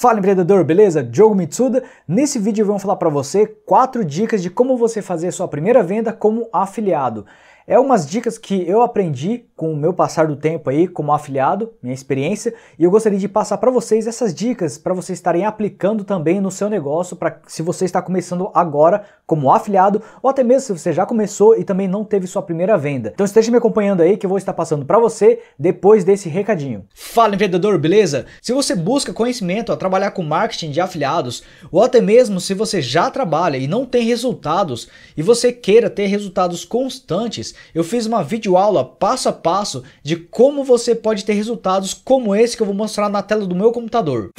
Fala empreendedor, beleza? Diogo Mitsuda. Nesse vídeo eu vou falar para você quatro dicas de como você fazer sua primeira venda como afiliado. É umas dicas que eu aprendi com o meu passar do tempo aí como afiliado, minha experiência, e eu gostaria de passar para vocês essas dicas para vocês estarem aplicando também no seu negócio, para se você está começando agora como afiliado ou até mesmo se você já começou e também não teve sua primeira venda. Então esteja me acompanhando aí que eu vou estar passando para você depois desse recadinho. Fala empreendedor, beleza? Se você busca conhecimento a trabalhar com marketing de afiliados ou até mesmo se você já trabalha e não tem resultados e você queira ter resultados constantes, eu fiz uma videoaula passo a passo de como você pode ter resultados como esse que eu vou mostrar na tela do meu computador.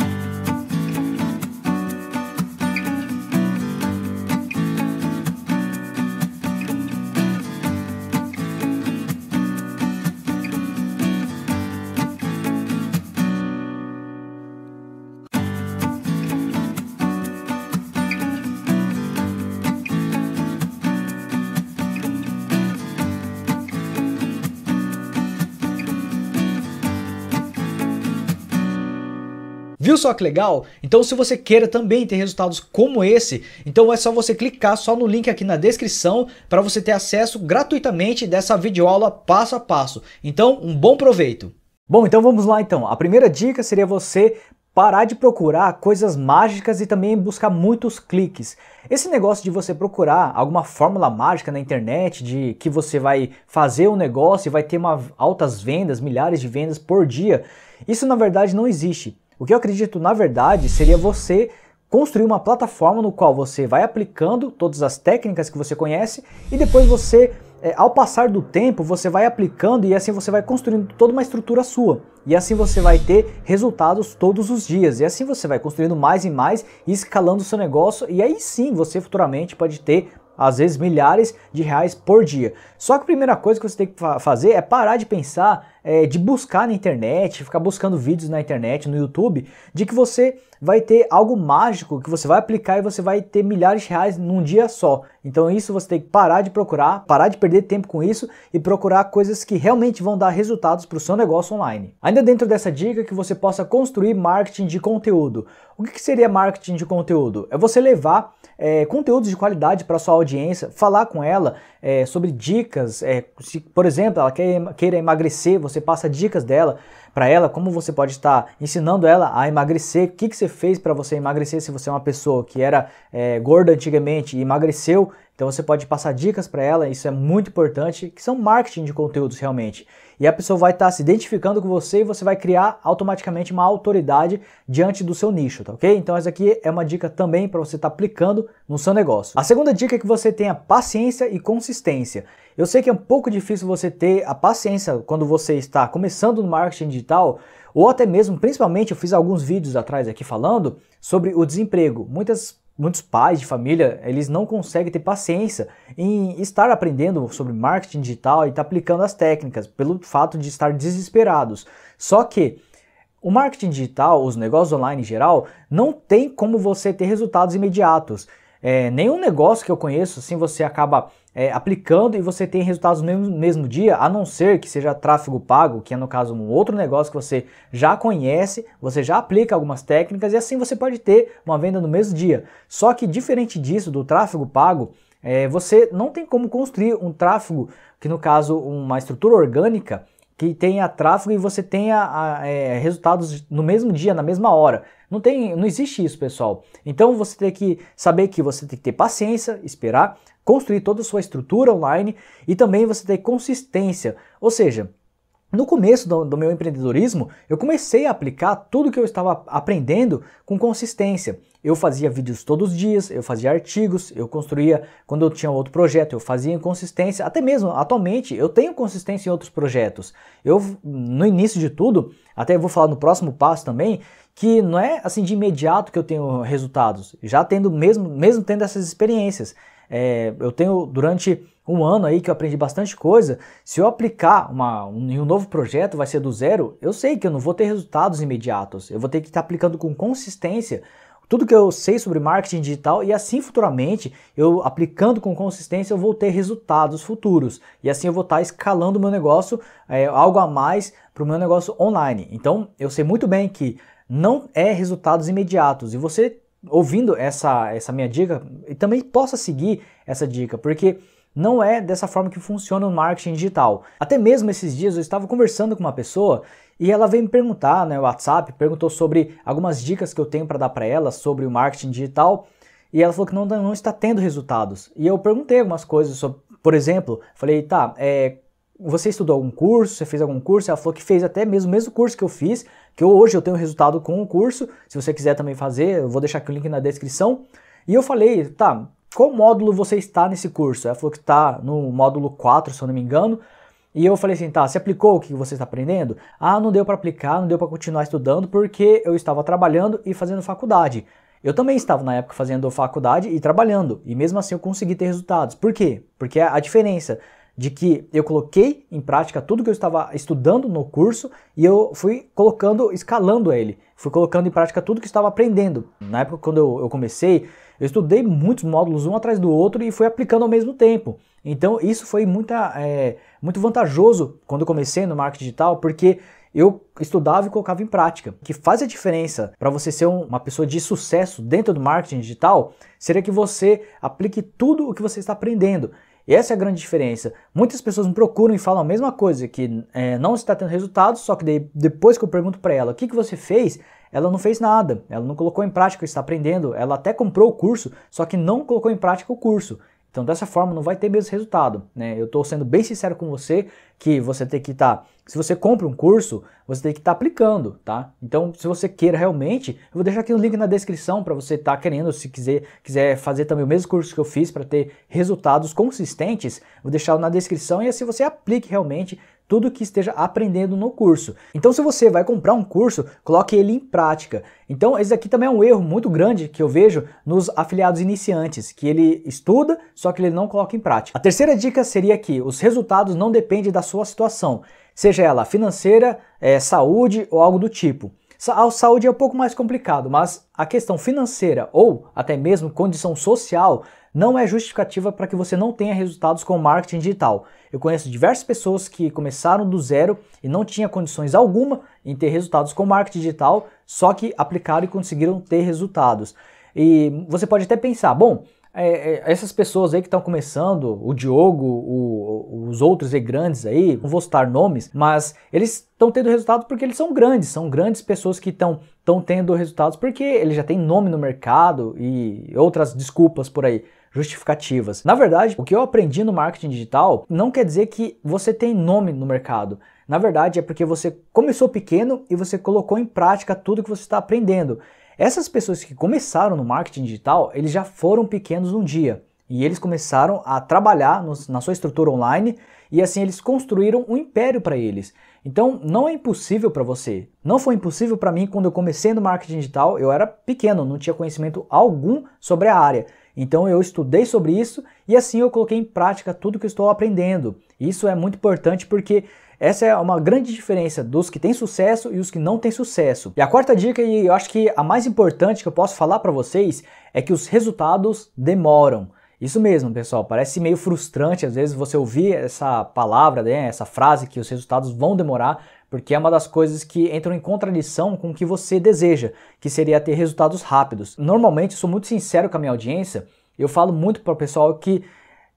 Viu só que legal? Então se você queira também ter resultados como esse, então é só você clicar só no link aqui na descrição para você ter acesso gratuitamente dessa videoaula passo a passo. Então, um bom proveito. Bom, então vamos lá então. A primeira dica seria você parar de procurar coisas mágicas e também buscar muitos cliques. Esse negócio de você procurar alguma fórmula mágica na internet de que você vai fazer um negócio e vai ter uma, altas vendas, milhares de vendas por dia, isso na verdade não existe. O que eu acredito, na verdade, seria você construir uma plataforma no qual você vai aplicando todas as técnicas que você conhece e depois você, é, ao passar do tempo, você vai aplicando e assim você vai construindo toda uma estrutura sua. E assim você vai ter resultados todos os dias. E assim você vai construindo mais e mais, escalando o seu negócio. E aí sim você futuramente pode ter às vezes milhares de reais por dia. Só que a primeira coisa que você tem que fazer é parar de pensar, é, de buscar na internet, ficar buscando vídeos na internet, no YouTube, de que você vai ter algo mágico que você vai aplicar e você vai ter milhares de reais num dia só. Então isso você tem que parar de procurar, parar de perder tempo com isso e procurar coisas que realmente vão dar resultados para o seu negócio online. Ainda dentro dessa dica que você possa construir marketing de conteúdo. O que, seria marketing de conteúdo? É você levar é, conteúdos de qualidade para sua audiência, falar com ela é, sobre dicas, é, se, por exemplo, ela quer, queira emagrecer, você passa dicas dela, para ela, como você pode estar ensinando ela a emagrecer, o que, que você fez para você emagrecer se você é uma pessoa que era é, gorda antigamente e emagreceu, então você pode passar dicas para ela, isso é muito importante, que são marketing de conteúdos realmente. E a pessoa vai estar tá se identificando com você e você vai criar automaticamente uma autoridade diante do seu nicho, tá ok? Então essa aqui é uma dica também para você estar tá aplicando no seu negócio. A segunda dica é que você tenha paciência e consistência. Eu sei que é um pouco difícil você ter a paciência quando você está começando no marketing digital, ou até mesmo, principalmente, eu fiz alguns vídeos atrás aqui falando sobre o desemprego. Muitas muitos pais de família, eles não conseguem ter paciência em estar aprendendo sobre marketing digital e estar tá aplicando as técnicas, pelo fato de estar desesperados. Só que o marketing digital, os negócios online em geral, não tem como você ter resultados imediatos. É, nenhum negócio que eu conheço, assim, você acaba é, aplicando e você tem resultados no mesmo, mesmo dia, a não ser que seja tráfego pago, que é no caso um outro negócio que você já conhece, você já aplica algumas técnicas e assim você pode ter uma venda no mesmo dia. Só que diferente disso, do tráfego pago, é, você não tem como construir um tráfego, que no caso uma estrutura orgânica, que tenha tráfego e você tenha a, é, resultados no mesmo dia, na mesma hora. Não tem, não existe isso, pessoal. Então você tem que saber que você tem que ter paciência, esperar, construir toda a sua estrutura online e também você ter consistência. Ou seja, no começo do, do, meu empreendedorismo, eu comecei a aplicar tudo que eu estava aprendendo com consistência. Eu fazia vídeos todos os dias, eu fazia artigos, eu construía quando eu tinha outro projeto, eu fazia em consistência, até mesmo atualmente eu tenho consistência em outros projetos. Eu, no início de tudo, até vou falar no próximo passo também, que não é assim de imediato que eu tenho resultados, já tendo mesmo, mesmo tendo essas experiências. É, eu tenho durante um ano aí que eu aprendi bastante coisa. Se eu aplicar uma, um, um novo projeto, vai ser do zero, eu sei que eu não vou ter resultados imediatos. Eu vou ter que estar tá aplicando com consistência tudo que eu sei sobre marketing digital e assim futuramente, eu aplicando com consistência, eu vou ter resultados futuros. E assim eu vou estar escalando o meu negócio, é, algo a mais para o meu negócio online. Então eu sei muito bem que não é resultados imediatos e você ouvindo essa, essa minha dica e também possa seguir essa dica, porque não é dessa forma que funciona o marketing digital. Até mesmo esses dias eu estava conversando com uma pessoa e ela veio me perguntar, né, WhatsApp, perguntou sobre algumas dicas que eu tenho para dar para ela sobre o marketing digital e ela falou que não, não está tendo resultados. E eu perguntei algumas coisas sobre, por exemplo, falei, tá, é, você estudou algum curso, você fez algum curso, ela falou que fez até mesmo o mesmo curso que eu fiz, que hoje eu tenho resultado com o curso, se você quiser também fazer, eu vou deixar aqui o link na descrição. E eu falei, tá, qual módulo você está nesse curso? Ela falou que está no módulo 4, se eu não me engano. E eu falei assim, tá, você aplicou o que você está aprendendo? Ah, não deu para aplicar, não deu para continuar estudando porque eu estava trabalhando e fazendo faculdade. Eu também estava na época fazendo faculdade e trabalhando, e mesmo assim eu consegui ter resultados. Por quê? Porque a diferença de que eu coloquei em prática tudo que eu estava estudando no curso e eu fui colocando, escalando ele, fui colocando em prática tudo que eu estava aprendendo. Na época quando eu, eu comecei, eu estudei muitos módulos um atrás do outro e fui aplicando ao mesmo tempo. Então isso foi muita, é, muito vantajoso quando eu comecei no marketing digital, porque eu estudava e colocava em prática. O que faz a diferença para você ser uma pessoa de sucesso dentro do marketing digital seria que você aplique tudo o que você está aprendendo. E essa é a grande diferença. Muitas pessoas me procuram e falam a mesma coisa, que é, não está tendo resultado, só que depois que eu pergunto para ela o que, que você fez, ela não fez nada, ela não colocou em prática o que está aprendendo, ela até comprou o curso, só que não colocou em prática o curso. Então, dessa forma, não vai ter mesmo resultado. Né? Eu estou sendo bem sincero com você, que você tem que estar. Tá, se você compra um curso, você tem que estar tá aplicando, tá? Então, se você queira realmente, eu vou deixar aqui o um link na descrição para você estar tá querendo, se quiser, quiser fazer também o mesmo curso que eu fiz para ter resultados consistentes, vou deixar na descrição e assim você aplique realmente tudo que esteja aprendendo no curso. Então, se você vai comprar um curso, coloque ele em prática. Então, esse aqui também é um erro muito grande que eu vejo nos afiliados iniciantes, que ele estuda, só que ele não coloca em prática. A terceira dica seria que os resultados não dependem da sua sua situação, seja ela financeira, é, saúde ou algo do tipo. A saúde é um pouco mais complicado, mas a questão financeira ou até mesmo condição social não é justificativa para que você não tenha resultados com marketing digital. Eu conheço diversas pessoas que começaram do zero e não tinha condições alguma em ter resultados com marketing digital, só que aplicaram e conseguiram ter resultados. E você pode até pensar, bom, é, é, essas pessoas aí que estão começando, o Diogo, o, os outros e grandes aí, não vou citar nomes, mas eles estão tendo resultado porque eles são grandes, são grandes pessoas que estão estão tendo resultados porque ele já tem nome no mercado e outras desculpas por aí justificativas. Na verdade, o que eu aprendi no marketing digital não quer dizer que você tem nome no mercado. Na verdade, é porque você começou pequeno e você colocou em prática tudo que você está aprendendo. Essas pessoas que começaram no marketing digital, eles já foram pequenos um dia e eles começaram a trabalhar no, na sua estrutura online e assim eles construíram um império para eles. Então não é impossível para você. Não foi impossível para mim quando eu comecei no marketing digital, eu era pequeno, não tinha conhecimento algum sobre a área. Então eu estudei sobre isso e assim eu coloquei em prática tudo que estou aprendendo. Isso é muito importante porque essa é uma grande diferença dos que têm sucesso e os que não têm sucesso. E a quarta dica, e eu acho que a mais importante que eu posso falar para vocês, é que os resultados demoram. Isso mesmo, pessoal. Parece meio frustrante às vezes você ouvir essa palavra, né, essa frase que os resultados vão demorar, porque é uma das coisas que entram em contradição com o que você deseja, que seria ter resultados rápidos. Normalmente, sou muito sincero com a minha audiência, eu falo muito para o pessoal que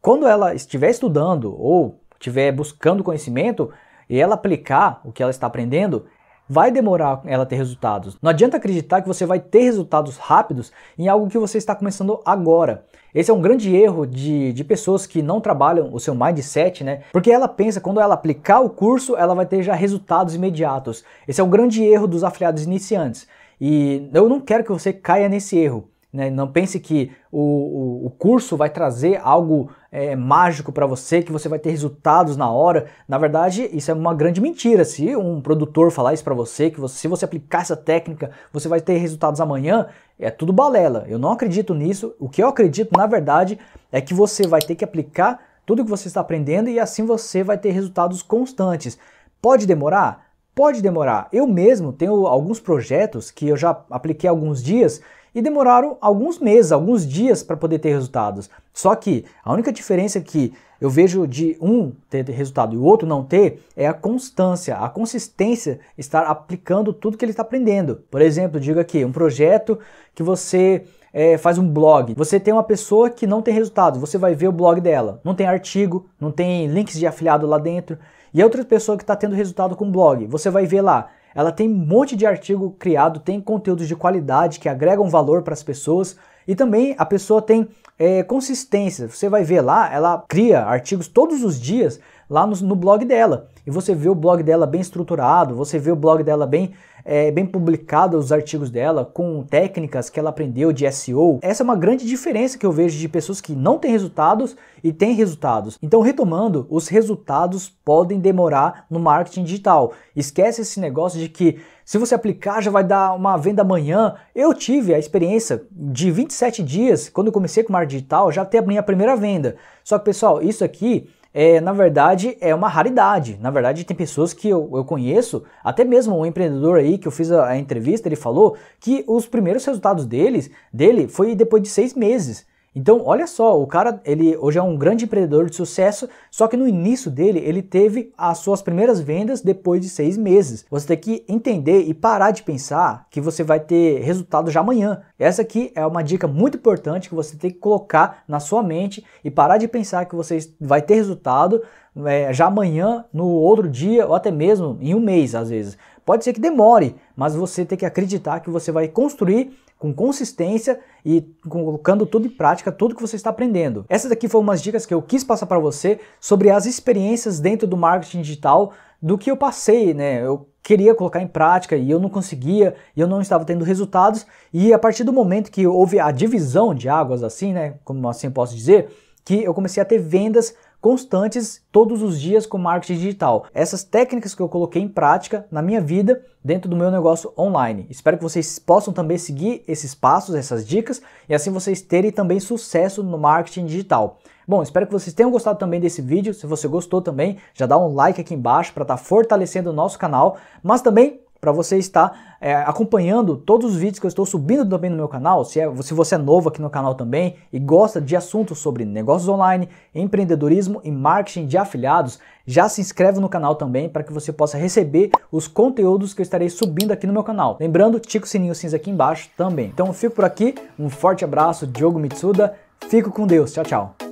quando ela estiver estudando ou estiver buscando conhecimento, e ela aplicar o que ela está aprendendo, vai demorar ela ter resultados. Não adianta acreditar que você vai ter resultados rápidos em algo que você está começando agora. Esse é um grande erro de, de pessoas que não trabalham o seu mindset, né? Porque ela pensa quando ela aplicar o curso, ela vai ter já resultados imediatos. Esse é o grande erro dos afiliados iniciantes. E eu não quero que você caia nesse erro. Né? Não pense que o, o, curso vai trazer algo é, mágico para você, que você vai ter resultados na hora. Na verdade, isso é uma grande mentira. Se um produtor falar isso para você, que você, se você aplicar essa técnica, você vai ter resultados amanhã, é tudo balela. Eu não acredito nisso. O que eu acredito, na verdade, é que você vai ter que aplicar tudo que você está aprendendo e assim você vai ter resultados constantes. Pode demorar? Pode demorar. Eu mesmo tenho alguns projetos que eu já apliquei alguns dias e demoraram alguns meses, alguns dias para poder ter resultados. Só que a única diferença que eu vejo de um ter resultado e o outro não ter é a constância, a consistência estar aplicando tudo que ele está aprendendo. Por exemplo, diga aqui, um projeto que você é, faz um blog. Você tem uma pessoa que não tem resultado, você vai ver o blog dela. Não tem artigo, não tem links de afiliado lá dentro. E outra pessoa que está tendo resultado com blog, você vai ver lá, ela tem um monte de artigo criado, tem conteúdos de qualidade que agregam valor para as pessoas e também a pessoa tem é, consistência. Você vai ver lá, ela cria artigos todos os dias lá no, no, blog dela. E você vê o blog dela bem estruturado, você vê o blog dela bem, é, bem publicado, os artigos dela, com técnicas que ela aprendeu de SEO. Essa é uma grande diferença que eu vejo de pessoas que não têm resultados e têm resultados. Então, retomando, os resultados podem demorar no marketing digital. Esquece esse negócio de que se você aplicar, já vai dar uma venda amanhã. Eu tive a experiência de 27 dias, quando eu comecei com o marketing digital, já até a minha primeira venda. Só que, pessoal, isso aqui é, na verdade, é uma raridade. Na verdade, tem pessoas que eu, eu conheço, até mesmo um empreendedor aí que eu fiz a, a entrevista, ele falou que os primeiros resultados deles, dele foi depois de seis meses. Então, olha só, o cara, ele hoje é um grande empreendedor de sucesso, só que no início dele, ele teve as suas primeiras vendas depois de seis meses. Você tem que entender e parar de pensar que você vai ter resultado já amanhã. Essa aqui é uma dica muito importante que você tem que colocar na sua mente e parar de pensar que você vai ter resultado é, já amanhã, no outro dia ou até mesmo em um mês, às vezes. Pode ser que demore, mas você tem que acreditar que você vai construir com consistência e colocando tudo em prática, tudo que você está aprendendo. Essas aqui foram umas dicas que eu quis passar para você sobre as experiências dentro do marketing digital do que eu passei, né? Eu queria colocar em prática e eu não conseguia, e eu não estava tendo resultados, e a partir do momento que houve a divisão de águas assim, né, como assim posso dizer, que eu comecei a ter vendas constantes todos os dias com marketing digital. Essas técnicas que eu coloquei em prática na minha vida dentro do meu negócio online. Espero que vocês possam também seguir esses passos, essas dicas e assim vocês terem também sucesso no marketing digital. Bom, espero que vocês tenham gostado também desse vídeo. Se você gostou também, já dá um like aqui embaixo para estar tá fortalecendo o nosso canal, mas também para você estar é, acompanhando todos os vídeos que eu estou subindo também no meu canal. Se, é, se você é novo aqui no canal também e gosta de assuntos sobre negócios online, empreendedorismo e marketing de afiliados, já se inscreve no canal também para que você possa receber os conteúdos que eu estarei subindo aqui no meu canal. Lembrando, tica o sininho cinza aqui embaixo também. Então eu fico por aqui, um forte abraço, Diogo Mitsuda, fico com Deus, tchau, tchau.